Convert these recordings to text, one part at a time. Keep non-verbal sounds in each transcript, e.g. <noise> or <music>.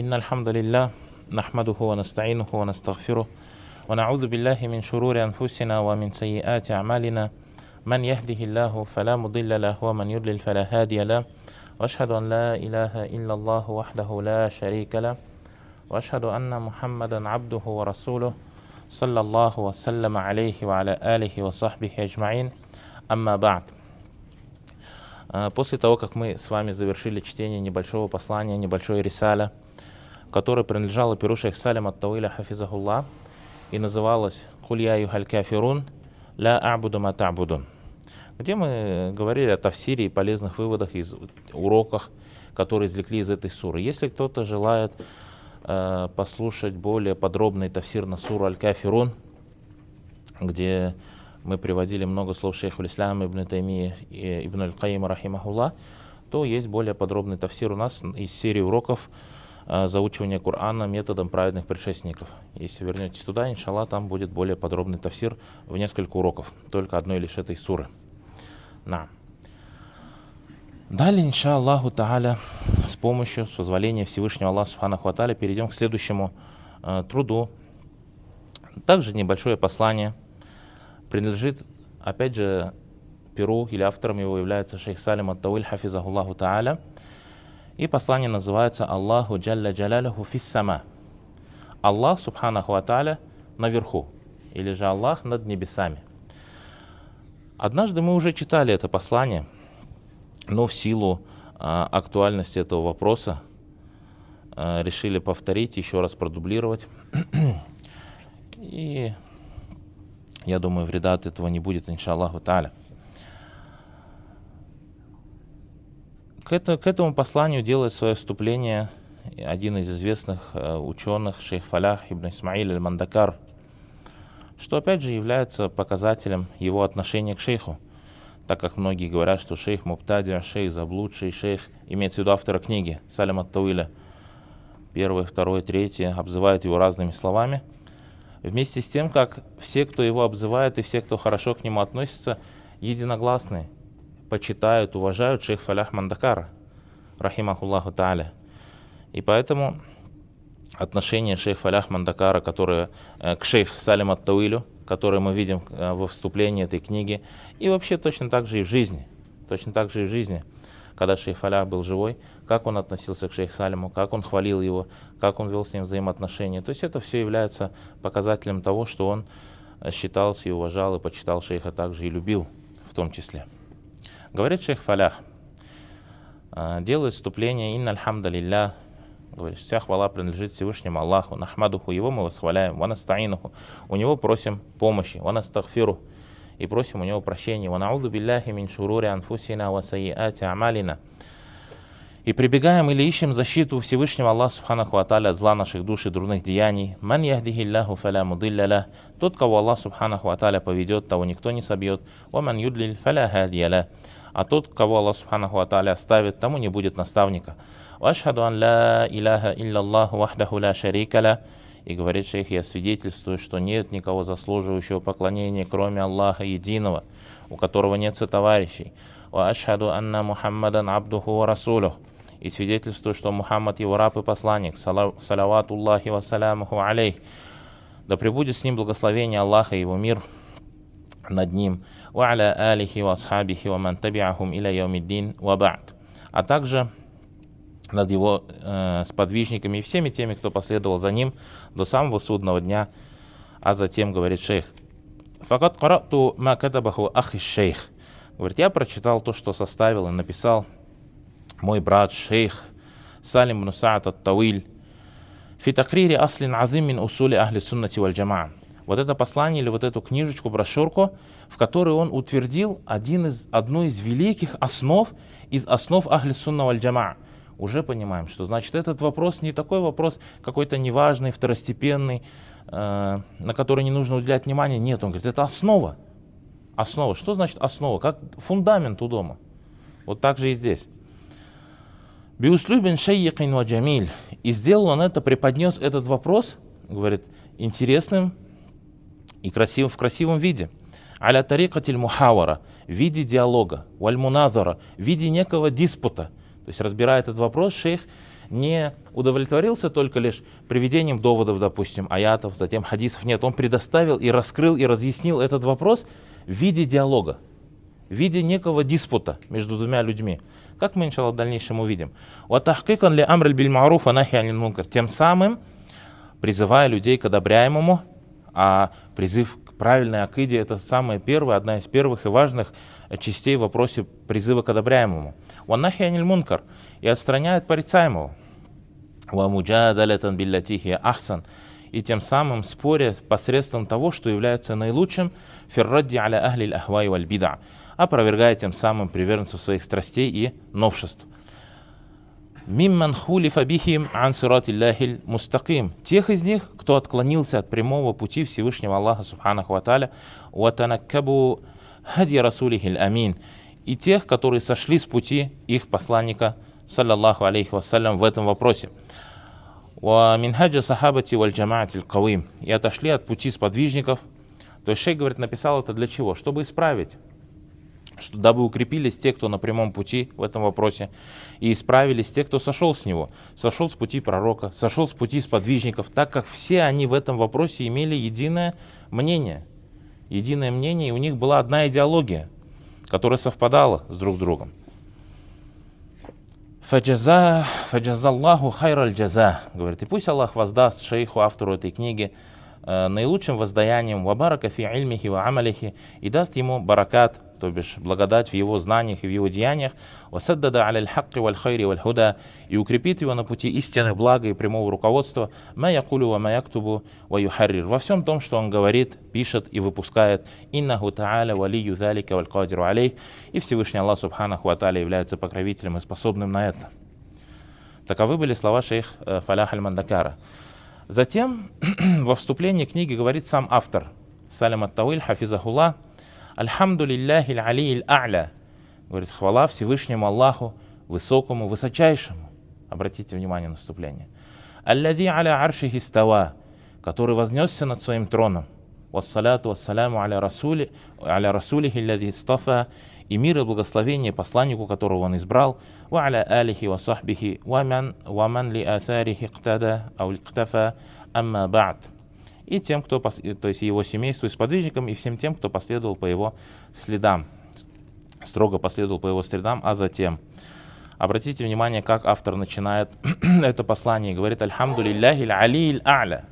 إن الحمد لله نحمده ونستعينه ونستغفره ونعوذ بالله من شرور أنفسنا ومن سيئات أعمالنا من يهده الله فلا مضل له ومن يضلل فلا هادي له وأشهد أن لا إله إلا الله وحده لا شريك له وأشهد أن محمدا عبده ورسوله صلى الله وسلم عليه وعلى آله وصحبه أجمعين أما بعد آه، После того, как мы с вами завершили чтение небольшого послания, небольшой рисаля – которая принадлежала перу шейх Салям от Тауиля Хафизахулла и называлась «Кулья юхаль кафирун ля абуду ма табудун», где мы э, говорили о тафсире и полезных выводах из уроках, которые извлекли из этой суры. Если кто-то желает э, послушать более подробный тафсир на суру Аль-Кафирун, где мы приводили много слов шейху Ислам, Ибн Тайми и Ибн Аль-Каима, рахимахулла, то есть более подробный тафсир у нас из серии уроков Э, заучивание Корана методом праведных предшественников. Если вернетесь туда, иншалла, там будет более подробный тафсир в несколько уроков, только одной лишь этой суры. На. Далее, иншаллаху та'аля, с помощью, с позволения Всевышнего Аллаха Субханаху Аталя, перейдем к следующему э, труду. Также небольшое послание принадлежит, опять же, перу или автором его является шейх Салим Ат-Тауиль Хафизахуллаху Та'аля. И послание называется Аллаху Джалля Джалялиху Фиссама. Аллах Субханаху Аталя наверху, или же Аллах над небесами. Однажды мы уже читали это послание, но в силу а, актуальности этого вопроса а, решили повторить, еще раз продублировать. И я думаю, вреда от этого не будет, иншаллаху Таля. к, это, к этому посланию делает свое вступление один из известных э, ученых, шейх Фалях ибн Исмаил аль-Мандакар, что опять же является показателем его отношения к шейху, так как многие говорят, что шейх Муптадия, шейх заблудший, шейх, имеется в виду автора книги, Салим Ат-Тауиля, первое, второе, третье, обзывают его разными словами, вместе с тем, как все, кто его обзывает и все, кто хорошо к нему относится, единогласны – почитают, уважают шейх Фалях Мандакара, рахимахуллаху та'аля. И поэтому отношение шейх Фалях Мандакара, которое, э, к шейх Салим ат которое мы видим э, во вступлении этой книги, и вообще точно так же и в жизни. Точно так же и в жизни, когда шейх Фалях был живой, как он относился к шейх Салиму, как он хвалил его, как он вел с ним взаимоотношения. То есть это все является показателем того, что он э, считался и уважал, и почитал шейха также и любил в том числе. Говорит шейх Фалях, «А, делает вступление «Инна альхамда лилля», говорит, вся хвала принадлежит Всевышнему Аллаху, нахмадуху его мы восхваляем, ванастаинуху, у него просим помощи, Ванастахфиру. и просим у него прощения, ванаузу билляхи мин шурури анфусина васаиати амалина, и прибегаем или ищем защиту Всевышнего Аллаха Субханаху Аталя от зла наших душ и дурных деяний. Ман яхдихилляху фаля мудилляля. Тот, кого Аллах Субханаху Аталя поведет, того никто не собьет. Ва юдлил юдлиль фаля хадьяля. А тот, кого Аллах Субханаху Аталя оставит, тому не будет наставника. Вашхаду ан ла иляха илляллаху вахдаху ла И говорит шейх, я свидетельствую, что нет никого заслуживающего поклонения, кроме Аллаха единого, у которого нет сотоварищей. Ва ашхаду анна Мухаммадан абдуху ва И свидетельствую, что Мухаммад его раб и посланник, салаватуллахи вассалямуху алейх. Да пребудет с ним благословение Аллаха и его мир над ним. وعلى آله وأصحابه ومن تبعهم إلى يوم الدين وبعد а также над его э, сподвижниками и всеми теми, кто последовал за ним до самого судного дня, а затем говорит шейх. Факат карату ма катабаху ахи шейх. Говорит, я прочитал то, что составил и написал мой брат шейх Салим Нусаат Тауиль. Фитакрири Фи такрири аслин азим мин усули ахли суннати валь джамаа вот это послание или вот эту книжечку, брошюрку, в которой он утвердил один из, одну из великих основ, из основ Ахли Сунна Валь Джамаа. Уже понимаем, что значит этот вопрос не такой вопрос какой-то неважный, второстепенный, э, на который не нужно уделять внимание. Нет, он говорит, это основа. Основа. Что значит основа? Как фундамент у дома. Вот так же и здесь. Биуслюбин шейякин ва джамиль. И сделал он это, преподнес этот вопрос, говорит, интересным, и красивым, в красивом виде. Аля тарикатиль мухавара, в виде диалога, валь муназара, в виде некого диспута. То есть, разбирая этот вопрос, шейх не удовлетворился только лишь приведением доводов, допустим, аятов, затем хадисов. Нет, он предоставил и раскрыл и разъяснил этот вопрос в виде диалога, в виде некого диспута между двумя людьми. Как мы, иншаллах, в дальнейшем увидим. ли амрель биль маруфа нахи Тем самым призывая людей к одобряемому а призыв к правильной акиде – это самая первая, одна из первых и важных частей в вопросе призыва к одобряемому. «Ваннахи аниль и отстраняет порицаемого. «Вамуджадалятан биллятихи ахсан» и тем самым споря посредством того, что является наилучшим Ферродди аля ахли ахвай валь бида, «А опровергая тем самым приверженцев своих страстей и новшеств мимман хулифа бихим ан сиратилляхиль мустаким. Тех из них, кто отклонился от прямого пути Всевышнего Аллаха Субханаху Аталя, уатанаккабу хади расулихиль амин. И тех, которые сошли с пути их посланника, саллаллаху алейхи вассалям, в этом вопросе. Минхаджа сахабати валь джамаатиль кавим. И отошли от пути сподвижников. То есть шейх, говорит, написал это для чего? Чтобы исправить что, дабы укрепились те, кто на прямом пути в этом вопросе, и исправились те, кто сошел с него, сошел с пути пророка, сошел с пути сподвижников, так как все они в этом вопросе имели единое мнение. Единое мнение, и у них была одна идеология, которая совпадала с друг с другом. Фаджаза, Аллаху хайраль джаза, говорит, и пусть Аллах воздаст шейху, автору этой книги, э, наилучшим воздаянием вабарака фи ильмихи ва амалихи и даст ему баракат то бишь благодать в его знаниях и в его деяниях, «Васаддада аляль хакки валь хайри худа» и укрепит его на пути истины, блага и прямого руководства, «Ма якулю ва ма яктубу во всем том, что он говорит, пишет и выпускает, «Иннаху та'аля валию залика валь кадиру алейх» и Всевышний Аллах Субханаху Аталя является покровителем и способным на это. Таковы были слова шейх э, Фалях Аль-Мандакара. Затем <clears throat> во вступлении книги говорит сам автор, Салим Ат-Тауиль, Хафизахулла, Альхамду лилляхи алииль а'ля. Говорит, хвала Всевышнему Аллаху, высокому, высочайшему. Обратите внимание на вступление. Аллади аля арши става, который вознесся над своим троном. Вассаляту вассаляму аля расули, аля расулихи аллади стафа, и мир и благословение посланнику, которого он избрал, ва аля алихи ва сахбихи, ва ман, ва ман ли атарихи ктада, ау ликтафа, амма ба'д и тем, кто, э, то есть его семейству и сподвижникам, и всем тем, кто последовал по его следам, строго последовал по его следам, а затем. Обратите внимание, как автор начинает <clears throat> это послание. Говорит, «Альхамду лилляхи али а'ля,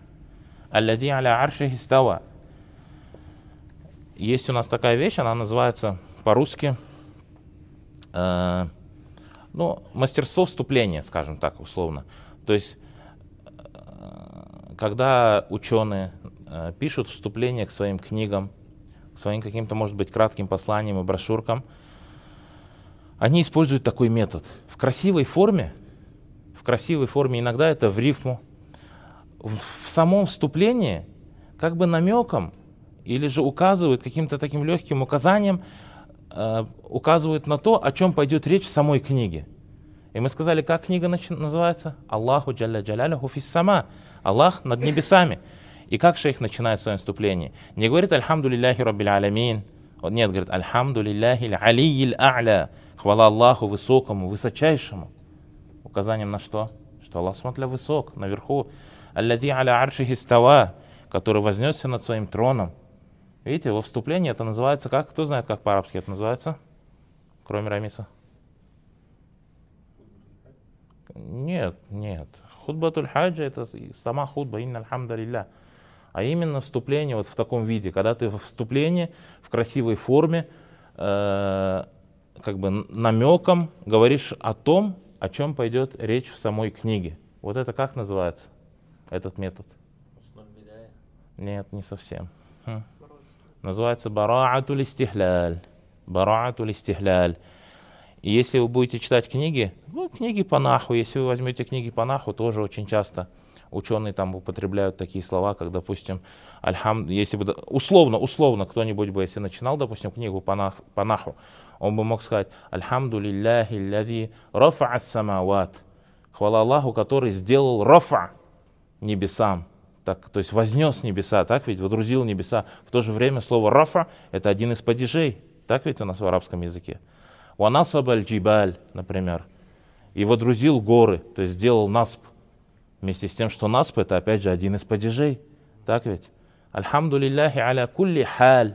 аллади аля аршихи става». Есть у нас такая вещь, она называется по-русски, э, ну, мастерство вступления, скажем так, условно. То есть, э, когда ученые э, пишут вступление к своим книгам, к своим каким-то, может быть, кратким посланиям и брошюркам, они используют такой метод. В красивой форме, в красивой форме иногда это в рифму, в, самом вступлении как бы намеком или же указывают каким-то таким легким указанием, э, указывают на то, о чем пойдет речь в самой книге. И мы сказали, как книга называется? Аллаху джалля джаляляху фиссама. Аллах над небесами. И как шейх начинает свое выступление? Не говорит «Альхамду лилляхи раббил алямин». Нет, говорит «Альхамду лилляхи алийил а'ля». Хвала Аллаху высокому, высочайшему. Указанием на что? Что Аллах смотря высок, наверху. «Аллади аля аршихи става», который вознесся над своим троном. Видите, во вступлении это называется как? Кто знает, как по-арабски это называется? Кроме Рамиса. Нет, нет. Худбатуль хаджа это сама худба, инна алхамдалилля. А именно вступление вот в таком виде, когда ты в вступлении, в красивой форме, э, как бы намеком говоришь о том, о чем пойдет речь в самой книге. Вот это как называется, этот метод? Нет, не совсем. Хм. Называется бараатуль истихляль. Бараатуль истихляль. И если вы будете читать книги, ну, книги по наху, если вы возьмете книги по наху, тоже очень часто ученые там употребляют такие слова, как, допустим, альхам, если бы, условно, условно, кто-нибудь бы, если начинал, допустим, книгу по, нах, по наху, он бы мог сказать, альхамду лилляхи лязи рафа самават, хвала Аллаху, который сделал рафа небесам, так, то есть вознес небеса, так ведь, водрузил небеса. В то же время слово рафа – это один из падежей, так ведь у нас в арабском языке. Ванасаб аль-джибаль, например. И водрузил горы, то есть сделал насп. Вместе с тем, что насп это опять же один из падежей. Так ведь? Альхамду лилляхи аля кулли халь.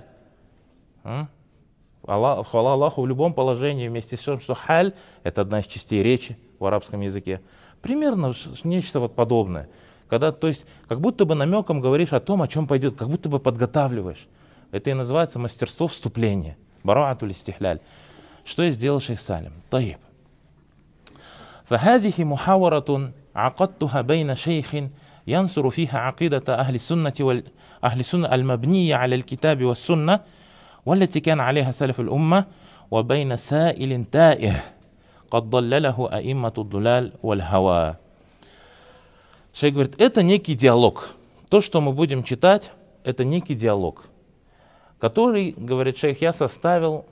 Аллах, хвала Аллаху в любом положении, вместе с тем, что халь – это одна из частей речи в арабском языке. Примерно нечто вот подобное. Когда, то есть, как будто бы намеком говоришь о том, о чем пойдет, как будто бы подготавливаешь. Это и называется мастерство вступления. Бараатуль стихляль. Что и сделал шейх Салим. Таиб. فهذه محاورة عقدتها بين شيخ ينصر فيها عقيدة أهل السنة والأهل السنة المبنية على الكتاب والسنة والتي كان عليها سلف الأمة وبين سائل تائه قد ضلله أئمة الضلال والهوى Шейх говорит, это некий диалог. То, что мы будем читать, это некий диалог, который, говорит шейх, я составил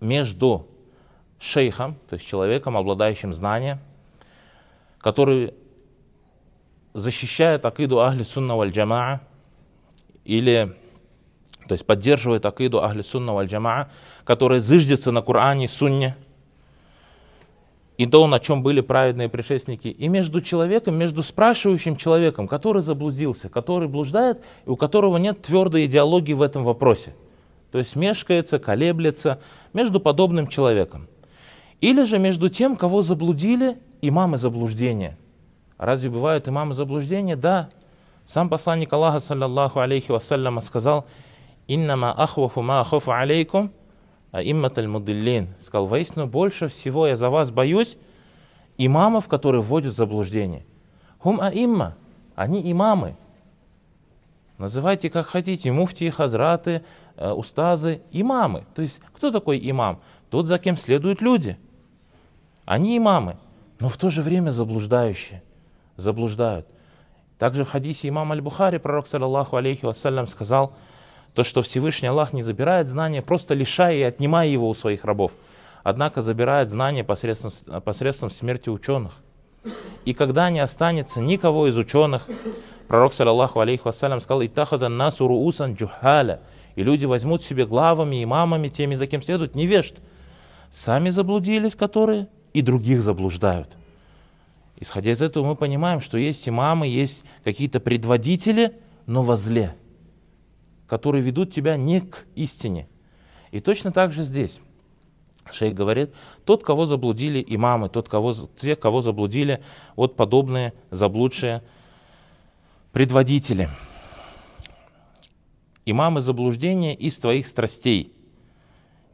между шейхом, то есть человеком, обладающим знанием, который защищает акиду Ахли Сунна валь Джамаа, или то есть поддерживает акиду Ахли Сунна валь Джамаа, который зыждется на Коране Сунне, и то, на чем были праведные предшественники, и между человеком, между спрашивающим человеком, который заблудился, который блуждает, и у которого нет твердой идеологии в этом вопросе – то есть мешкается, колеблется между подобным человеком. Или же между тем, кого заблудили имамы заблуждения. Разве бывают имамы заблуждения? Да. Сам посланник Аллаха, саллаллаху алейхи вассаляма, сказал, «Иннама ахвафу ма ахафу алейкум, а имматаль мудиллин». Сказал, «Воистину больше всего я за вас боюсь имамов, которые вводят в заблуждение». Хум а имма, они имамы. Называйте как хотите, муфти, хазраты, Э, устазы, имамы. То есть кто такой имам? Тот, за кем следуют люди. Они имамы, но в то же время заблуждающие, заблуждают. Также в хадисе имам Аль-Бухари пророк, саллаллаху алейхи вассалям, сказал, то, что Всевышний Аллах не забирает знания, просто лишая и отнимая его у своих рабов. Однако забирает знания посредством, посредством смерти ученых. И когда не останется никого из ученых, пророк, саллаллаху алейхи вассалям, сказал, «Иттахада насуру усан джухаля» И люди возьмут себе главами, имамами, теми, за кем следуют, невежд. Сами заблудились, которые и других заблуждают. Исходя из этого, мы понимаем, что есть имамы, есть какие-то предводители, но во зле, которые ведут тебя не к истине. И точно так же здесь. Шейх говорит, тот, кого заблудили имамы, тот, кого, те, кого заблудили вот подобные заблудшие предводители имамы заблуждения из своих страстей.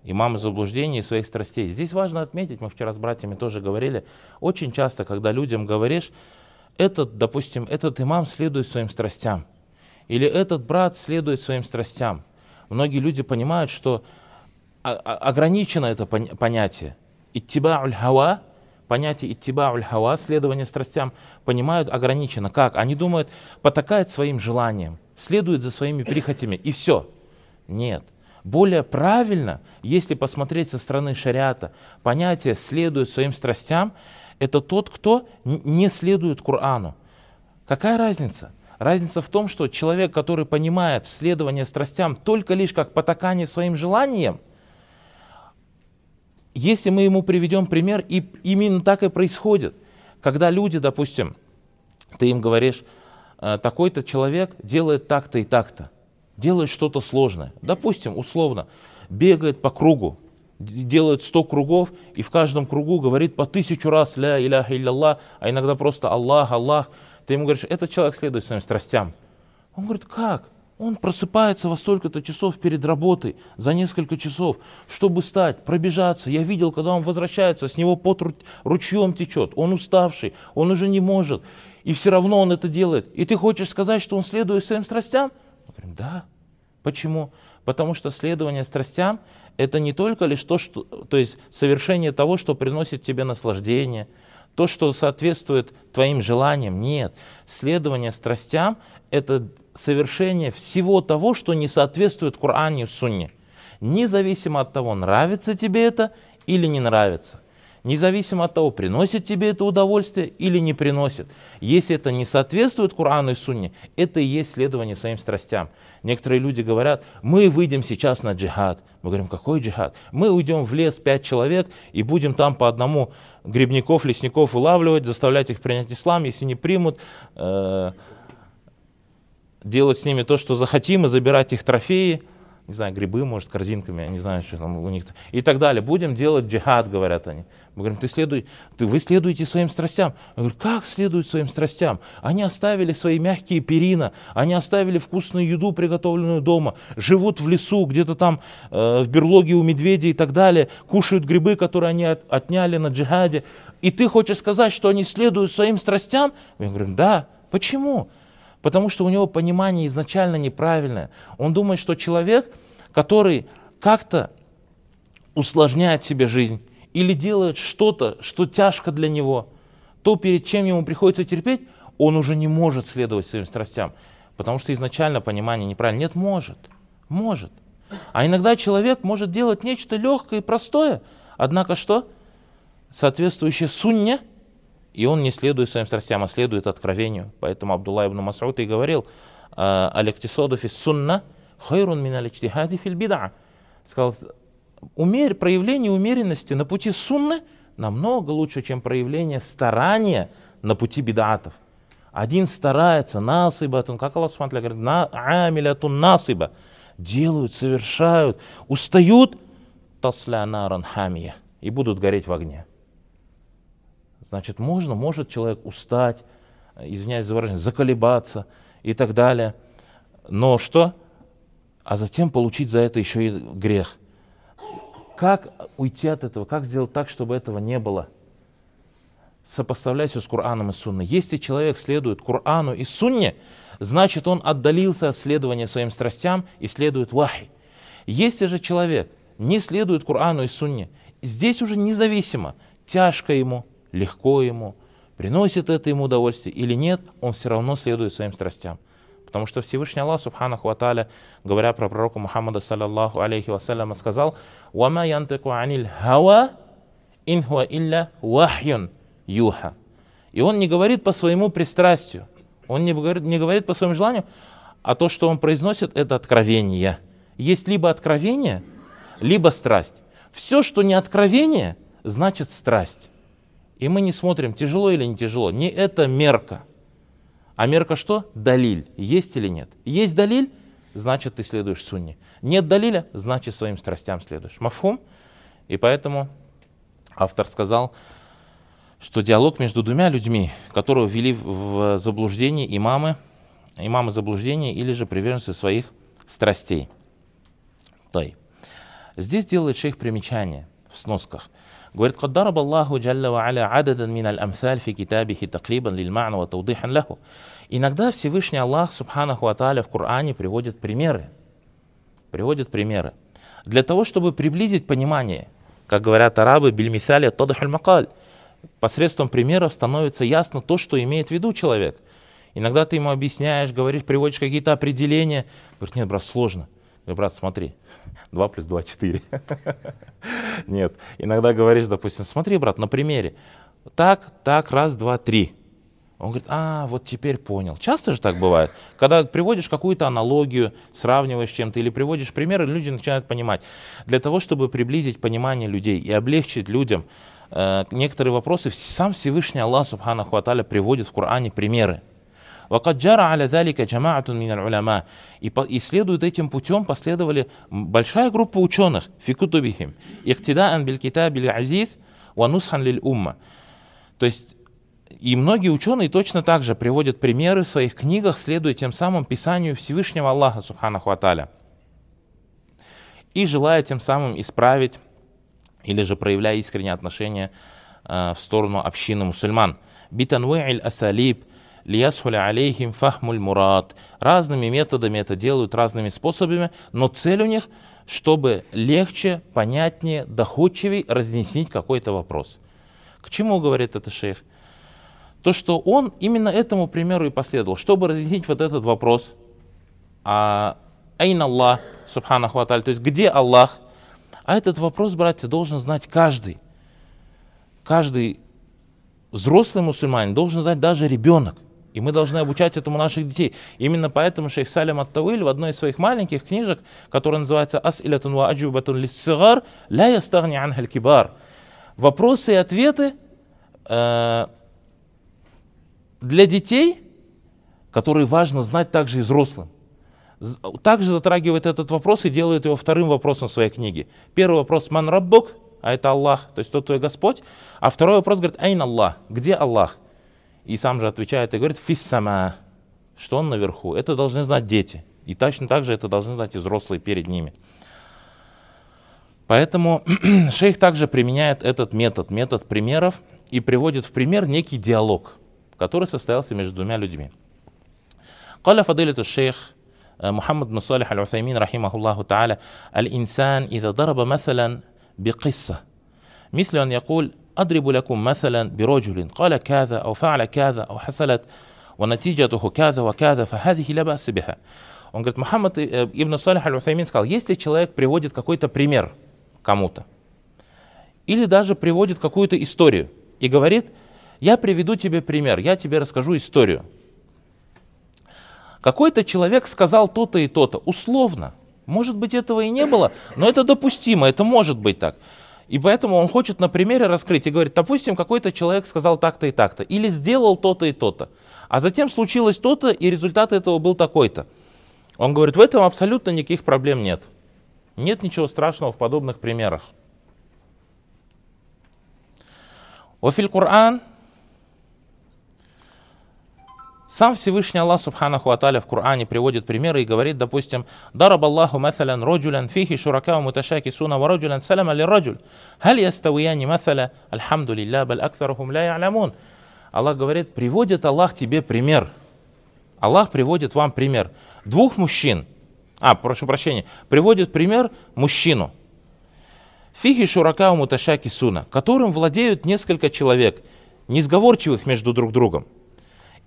Имамы заблуждения из своих страстей. Здесь важно отметить, мы вчера с братьями тоже говорили, очень часто, когда людям говоришь, этот, допустим, этот имам следует своим страстям, или этот брат следует своим страстям. Многие люди понимают, что а, а, ограничено это понятие. Иттиба'уль хава понятие иттибауль хава, следование страстям, понимают ограниченно. Как? Они думают, потакает своим желанием, следует за своими прихотями, и все. Нет. Более правильно, если посмотреть со стороны шариата, понятие «следует своим страстям» — это тот, кто не следует Корану. Какая разница? Разница в том, что человек, который понимает следование страстям только лишь как потакание своим желаниям, если мы ему приведем пример, и именно так и происходит. Когда люди, допустим, ты им говоришь, «Э, такой-то человек делает так-то и так-то, делает что-то сложное. Допустим, условно, бегает по кругу, делает сто кругов и в каждом кругу говорит по тысячу раз «Ля иляха илля а иногда просто «Аллах, Аллах». Ты ему говоришь, этот человек следует своим страстям. Он говорит, как? Он просыпается во столько-то часов перед работой, за несколько часов, чтобы стать, пробежаться. Я видел, когда он возвращается, с него пот ручьем течет, он уставший, он уже не может. И все равно он это делает. И ты хочешь сказать, что он следует своим страстям? Мы говорим, да. Почему? Потому что следование страстям – это не только лишь то, что, то есть совершение того, что приносит тебе наслаждение, то, что соответствует твоим желаниям. Нет. Следование страстям – это совершение всего того, что не соответствует Коране и Сунне. Независимо от того, нравится тебе это или не нравится. Независимо от того, приносит тебе это удовольствие или не приносит. Если это не соответствует Корану и Сунне, это и есть следование своим страстям. Некоторые люди говорят, мы выйдем сейчас на джихад. Мы говорим, какой джихад? Мы уйдем в лес пять человек и будем там по одному грибников, лесников улавливать, заставлять их принять ислам. Если не примут, э- делать с ними то, что захотим, и забирать их трофеи, не знаю, грибы, может, корзинками, я не знаю, что там у них, и так далее. Будем делать джихад, говорят они. Мы говорим, ты следуй, ты, вы следуете своим страстям. Я говорю, как следуют своим страстям? Они оставили свои мягкие перина, они оставили вкусную еду, приготовленную дома, живут в лесу, где-то там э, в берлоге у медведей и так далее, кушают грибы, которые они от, отняли на джихаде. И ты хочешь сказать, что они следуют своим страстям? Я говорю, да. Почему? Потому что у него понимание изначально неправильное. Он думает, что человек, который как-то усложняет себе жизнь или делает что-то, что тяжко для него, то перед чем ему приходится терпеть, он уже не может следовать своим страстям. Потому что изначально понимание неправильно. Нет, может. Может. А иногда человек может делать нечто легкое и простое, однако что? Соответствующее сунне – и он не следует своим страстям, а следует откровению. Поэтому Абдулла ибн Масруд и говорил, «Э, «Алектисоду фи сунна хайрун мин алектихади фил бида». Сказал, умер, проявление умеренности на пути сунны намного лучше, чем проявление старания на пути бедатов. Один старается, насыбатун, как Аллах Субтитры говорит, на, амилятун насыба, делают, совершают, устают, тасля наран хамия, и будут гореть в огне. Значит, можно, может человек устать, э, извиняюсь за выражение, заколебаться и так далее. Но что? А затем получить за это еще и грех. Как уйти от этого? Как сделать так, чтобы этого не было? Сопоставляй все с Кораном и Сунной. Если человек следует Корану и Сунне, значит он отдалился от следования своим страстям и следует вахи. Если же человек не следует Корану и Сунне, здесь уже независимо, тяжко ему – легко ему, приносит это ему удовольствие или нет, он все равно следует своим страстям. Потому что Всевышний Аллах, Субханаху Аталя, говоря про пророка Мухаммада, саллаллаху алейхи вассаляма, сказал, «Вама янтеку аниль хава, инхуа илля вахьюн юха». И он не говорит по своему пристрастию, он не говорит, не говорит по своему желанию, а то, что он произносит, это откровение. Есть либо откровение, либо страсть. Все, что не откровение, значит страсть. И мы не смотрим, тяжело или не тяжело. Не это мерка. А мерка что? Далиль. Есть или нет? Есть далиль, значит ты следуешь сунне. Нет далиля, значит своим страстям следуешь. Мафум. И поэтому автор сказал, что диалог между двумя людьми, которого ввели в заблуждение имамы, имамы заблуждения или же приверженцы своих страстей. Той. Здесь делает шейх примечание в сносках – Говорит, قد ضرب الله جل وعلا عددا من الأمثال في كتابه تقريبا للمعنى وتوضيحا له. Иногда Всевышний Аллах, Субханаху Аталя, в Коране приводит примеры. Приводит примеры. Для того, чтобы приблизить понимание, как говорят арабы, бильмисаля тадахаль макаль, посредством примеров становится ясно то, что имеет в виду человек. Иногда ты ему объясняешь, говоришь, приводишь какие-то определения. Говорит, нет, брат, сложно брат, смотри, 2 плюс 2, 4. <laughs> Нет, иногда говоришь, допустим, смотри, брат, на примере. Так, так, раз, два, три. Он говорит, а, вот теперь понял. Часто же так бывает, когда приводишь какую-то аналогию, сравниваешь с чем-то или приводишь примеры, люди начинают понимать. Для того, чтобы приблизить понимание людей и облегчить людям э, некоторые вопросы, сам Всевышний Аллах Субханаху Аталя приводит в Коране примеры. Вакаджара И, по, этим путем последовали большая группа ученых, фикутубихим, ихтидаан биль китаб азиз, ванусхан лиль умма. То есть и многие ученые точно так же приводят примеры в своих книгах, следуя тем самым Писанию Всевышнего Аллаха Субханаху Аталя. И желая тем самым исправить или же проявляя искреннее отношение э, в сторону общины мусульман. битануэль асалиб – лиясхуля алейхим фахмуль мурат. Разными методами это делают, разными способами, но цель у них, чтобы легче, понятнее, доходчивее разъяснить какой-то вопрос. К чему говорит это шейх? То, что он именно этому примеру и последовал, чтобы разъяснить вот этот вопрос. А Айн Аллах, Субханаху Аталь, то есть где Аллах? А этот вопрос, братья, должен знать каждый. Каждый взрослый мусульманин должен знать даже ребенок. И мы должны обучать этому наших детей. Именно поэтому шейх Салим Ат-Тавиль в одной из своих маленьких книжек, которая называется «Ас илятун ва аджубатун лиссигар, ля ястагни анхаль кибар». Вопросы и ответы э, для детей, которые важно знать также и взрослым также затрагивает этот вопрос и делает его вторым вопросом в своей книге. Первый вопрос «Ман Раббук», а это Аллах, то есть тот твой Господь. А второй вопрос говорит «Айн Аллах», где Аллах? И сам же отвечает и говорит, фиссама, что он наверху. Это должны знать дети. И точно так же это должны знать и взрослые перед ними. Поэтому <clears throat> шейх также применяет этот метод, метод примеров, и приводит в пример некий диалог, который состоялся между двумя людьми. قال فضيلة الشيخ محمد بن صالح العثيمين رحمه الله تعالى الإنسان إذا ضرب مثلا بقصة مثل أن يقول أضرب لكم مثلا برجل قال كذا أو فعل كذا أو حصلت ونتيجته كذا وكذا فهذه لا بأس بها он говорит, Мухаммад э, Ибн Салих Аль-Усаймин сказал, если человек приводит какой-то пример кому-то, или даже приводит какую-то историю и говорит, я приведу тебе пример, я тебе расскажу историю. Какой-то человек сказал то-то и то-то, условно. Может быть, этого и не было, но это допустимо, это может быть так. И поэтому он хочет на примере раскрыть и говорит, допустим, какой-то человек сказал так-то и так-то, или сделал то-то и то-то, а затем случилось то-то, и результат этого был такой-то. Он говорит, в этом абсолютно никаких проблем нет. Нет ничего страшного в подобных примерах. Офиль Кур'ан сам Всевышний Аллах Субханаху Аталя в Коране приводит примеры и говорит, допустим, «Дараб Аллаху маталян роджулян фихи шуракау муташаки суна ва роджулян саляма ли роджуль, хал яставияни маталя, альхамду лилля, баль аксарухум ля я'лямун». Аллах говорит, приводит Аллах тебе пример. Аллах приводит вам пример. Двух мужчин, а, прошу прощения, приводит пример мужчину. Фихи шуракау муташаки суна, которым владеют несколько человек, несговорчивых между друг другом.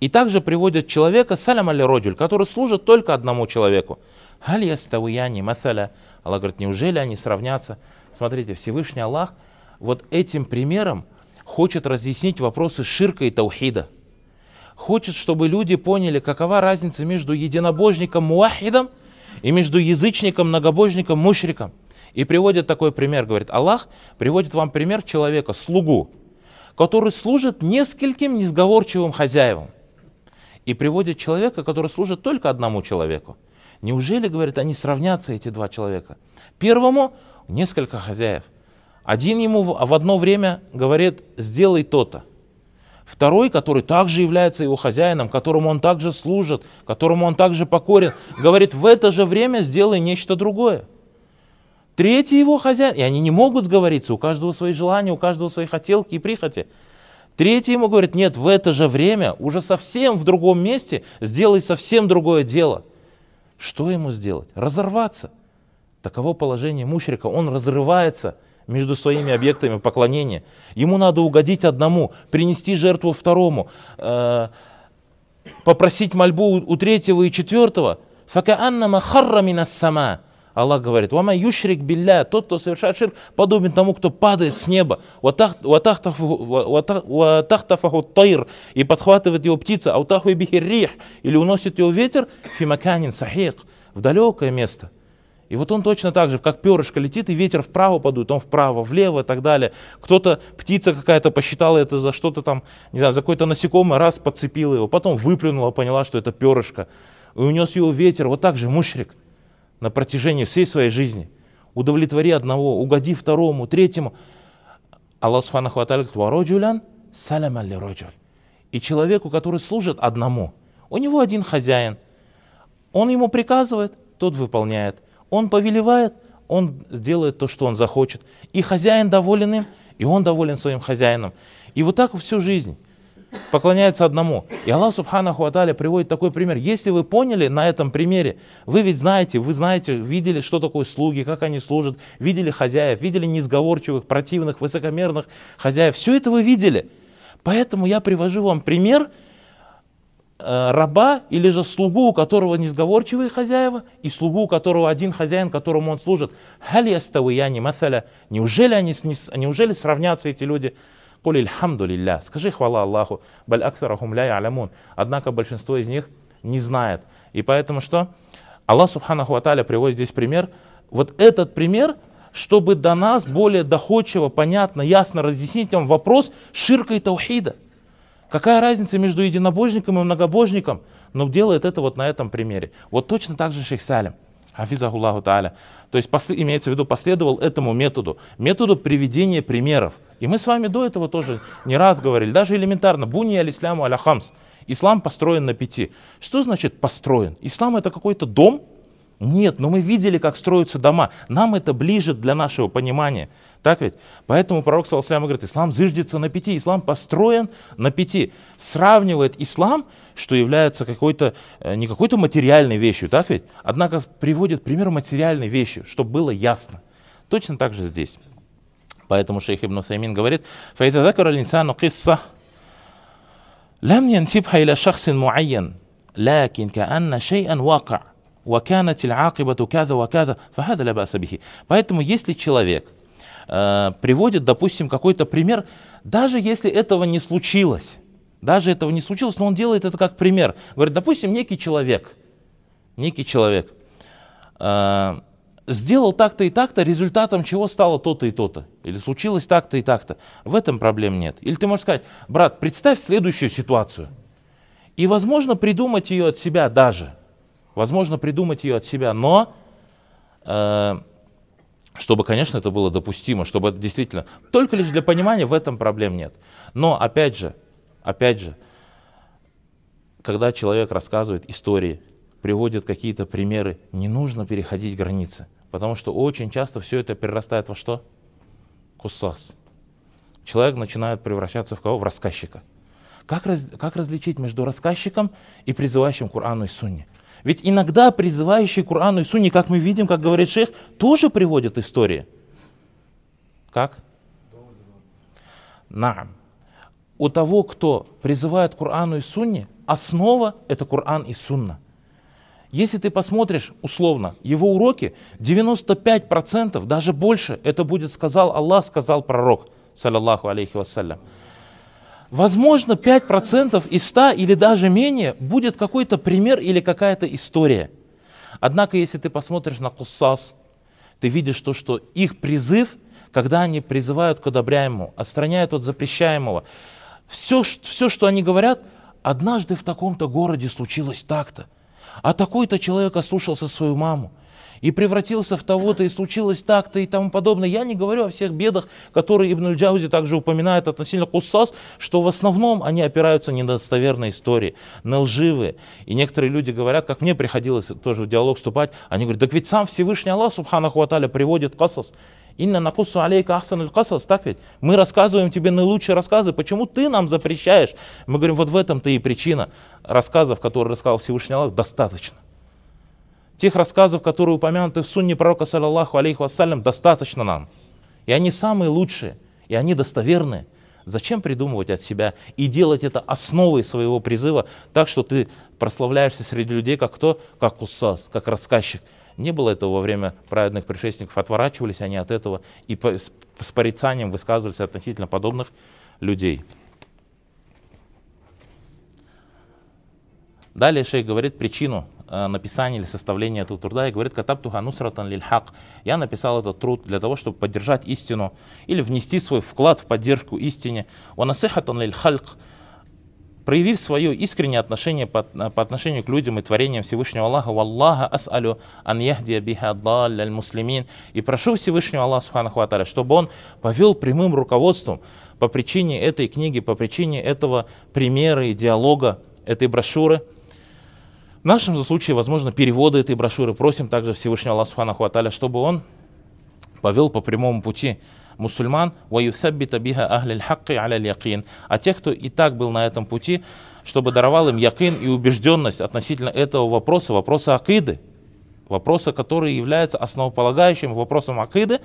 И также приводят человека, салям аля родюль, который служит только одному человеку. Аль ястауяни масаля. Аллах говорит, неужели они сравнятся? Смотрите, Всевышний Аллах вот этим примером хочет разъяснить вопросы ширка и таухида. Хочет, чтобы люди поняли, какова разница между единобожником муахидом и между язычником, многобожником, мушриком. И приводит такой пример, говорит, Аллах приводит вам пример человека, слугу, который служит нескольким несговорчивым хозяевам и приводит человека, который служит только одному человеку. Неужели, говорит, они сравнятся, эти два человека? Первому несколько хозяев. Один ему в одно время говорит, сделай то-то. Второй, который также является его хозяином, которому он также служит, которому он также покорен, говорит, в это же время сделай нечто другое. Третий его хозяин, и они не могут сговориться, у каждого свои желания, у каждого свои хотелки и прихоти. Третий ему говорит, нет, в это же время, уже совсем в другом месте, сделай совсем другое дело. Что ему сделать? Разорваться. Таково положение мушрика. Он разрывается между своими объектами поклонения. Ему надо угодить одному, принести жертву второму, э, попросить мольбу у третьего и четвертого. махарра харра сама. Аллах говорит, «Вама юшрик билля, тот, кто совершает ширк, подобен тому, кто падает с неба, ватахтафаху тайр, и подхватывает его птица, аутаху и бихиррих, или уносит его ветер, фимаканин сахих, в далекое место». И вот он точно так же, как перышко летит, и ветер вправо подует, он вправо, влево и так далее. Кто-то, птица какая-то посчитала это за что-то там, не знаю, за какое-то насекомое, раз подцепила его, потом выплюнула, поняла, что это перышко. И унес его ветер, вот так же мушрик на протяжении всей своей жизни. Удовлетвори одного, угоди второму, третьему. Аллах Субхану Хваталик Вароджулян, салям алли роджуль. И человеку, который служит одному, у него один хозяин. Он ему приказывает, тот выполняет. Он повелевает, он делает то, что он захочет. И хозяин доволен им, и он доволен своим хозяином. И вот так всю жизнь поклоняется одному. И Аллах Субханаху Аталя приводит такой пример. Если вы поняли на этом примере, вы ведь знаете, вы знаете, видели, что такое слуги, как они служат, видели хозяев, видели несговорчивых, противных, высокомерных хозяев. Все это вы видели. Поэтому я привожу вам пример э, раба или же слугу, у которого несговорчивые хозяева, и слугу, у которого один хозяин, которому он служит. Хали я не масаля. Неужели, они, неужели сравнятся эти люди Куль ильхамду лилля. Скажи хвала Аллаху. Баль аксарахум ля алямун. Однако большинство из них не знает. И поэтому что? Аллах Субханаху Аталя приводит здесь пример. Вот этот пример, чтобы до нас более доходчиво, понятно, ясно разъяснить вам вопрос ширка и таухида. Какая разница между единобожником и многобожником? Но делает это вот на этом примере. Вот точно так же Шейх Салим. Хафизахуллаху Тааля. То есть посл... имеется в виду последовал этому методу, методу приведения примеров. И мы с вами до этого тоже не раз говорили, даже элементарно, буни аль-исляму аля-хамс. Ислам построен на пяти. Что значит построен? Ислам это какой-то дом? Нет, но мы видели, как строятся дома. Нам это ближе для нашего понимания. Так ведь? Поэтому пророк Саласлям говорит, ислам зыждется на пяти, ислам построен на пяти. Сравнивает ислам, что является какой-то, э, не какой-то материальной вещью, так ведь? Однако приводит пример материальной вещи, чтобы было ясно. Точно так же здесь. Поэтому шейх Ибн Саймин говорит, «Фаида закара линсану кисса, лам янсибха иля шахсин муайян, лакин каанна шейан вака, وكانت العاقبة كذا وكذا فهذا لا بأس به. Поэтому если человек Э, приводит, допустим, какой-то пример, даже если этого не случилось, даже этого не случилось, но он делает это как пример. Говорит, допустим, некий человек, некий человек э, сделал так-то и так-то, результатом чего стало то-то и то-то, или случилось так-то и так-то. В этом проблем нет. Или ты можешь сказать, брат, представь следующую ситуацию. И, возможно, придумать ее от себя даже. Возможно, придумать ее от себя, но э, чтобы, конечно, это было допустимо, чтобы это действительно... Только лишь для понимания в этом проблем нет. Но, опять же, опять же, когда человек рассказывает истории, приводит какие-то примеры, не нужно переходить границы. Потому что очень часто все это перерастает во что? Кусас. Человек начинает превращаться в кого? В рассказчика. Как, раз, как различить между рассказчиком и призывающим Курану и Сунне? Ведь иногда призывающие Курану и Сунне, как мы видим, как говорит шейх, тоже приводят истории. Как? На. У того, кто призывает Курану и Сунне, основа – это Куран и Сунна. Если ты посмотришь условно его уроки, 95%, даже больше, это будет сказал Аллах, сказал пророк, саллаллаху алейхи вассалям. Возможно, 5% из 100 или даже менее будет какой-то пример или какая-то история. Однако, если ты посмотришь на Куссас, ты видишь то, что их призыв, когда они призывают к одобряемому, отстраняют от запрещаемого, все, все что они говорят, однажды в таком-то городе случилось так-то, а такой-то человек ослушался свою маму, и превратился в того-то, и случилось так-то, и тому подобное. Я не говорю о всех бедах, которые Ибн Джаузи также упоминает относительно Куссас, что в основном они опираются не на достоверные истории, на лживые. И некоторые люди говорят, как мне приходилось тоже в диалог вступать, они говорят, так ведь сам Всевышний Аллах, Субханаху Аталя, приводит Кассас. Инна накусу алейка ахсан касас, так ведь? Мы рассказываем тебе наилучшие рассказы, почему ты нам запрещаешь? Мы говорим, вот в этом-то и причина. Рассказов, которые рассказал Всевышний Аллах, достаточно. Тех рассказов, которые упомянуты в сунне пророка, саллаллаху алейхи вассалям, достаточно нам. И они самые лучшие, и они достоверны. Зачем придумывать от себя и делать это основой своего призыва, так что ты прославляешься среди людей, как кто? Как усас, как рассказчик. Не было этого во время праведных предшественников, отворачивались они от этого и с, с порицанием высказывались относительно подобных людей. Далее шейх говорит причину Э, написания или составления этого труда и говорит «Катаптуха нусратан лильхак». Я написал этот труд для того, чтобы поддержать истину или внести свой вклад в поддержку истине. «Ванасихатан лильхальк» проявив свое искреннее отношение по, э, по отношению к людям и творениям Всевышнего Аллаха, «Валлаха ас'алю ан яхдия биха аль муслимин» и прошу Всевышнего Аллаха, Субханаху чтобы он повел прямым руководством по причине этой книги, по причине этого примера и диалога, этой брошюры – в нашем же случае, возможно, переводы этой брошюры. Просим также Всевышнего Аллаха Субханаху Аталя, чтобы он повел по прямому пути мусульман, а тех, кто и так был на этом пути, чтобы даровал им якин и убежденность относительно этого вопроса, вопроса акиды, вопроса, который является основополагающим вопросом акиды,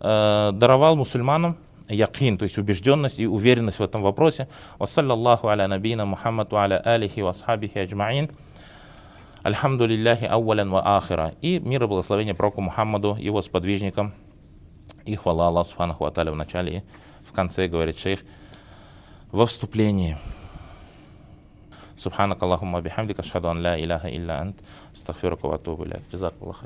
э, даровал мусульманам якин, то есть убежденность и уверенность в этом вопросе. Вассалаллаху аля набина Мухаммаду аля алихи васхабихи аджмаин. Альхамдулилляхи ауалян ва ахира. И мир и благословение пророку Мухаммаду, его сподвижникам. И хвала Аллаху Субханаху Аталя в начале и в конце, говорит шейх, во вступлении. Субханак Аллахумма бихамдика, шаду ан ла илляха илля ант, стахфирука ва атубу Джазак Аллах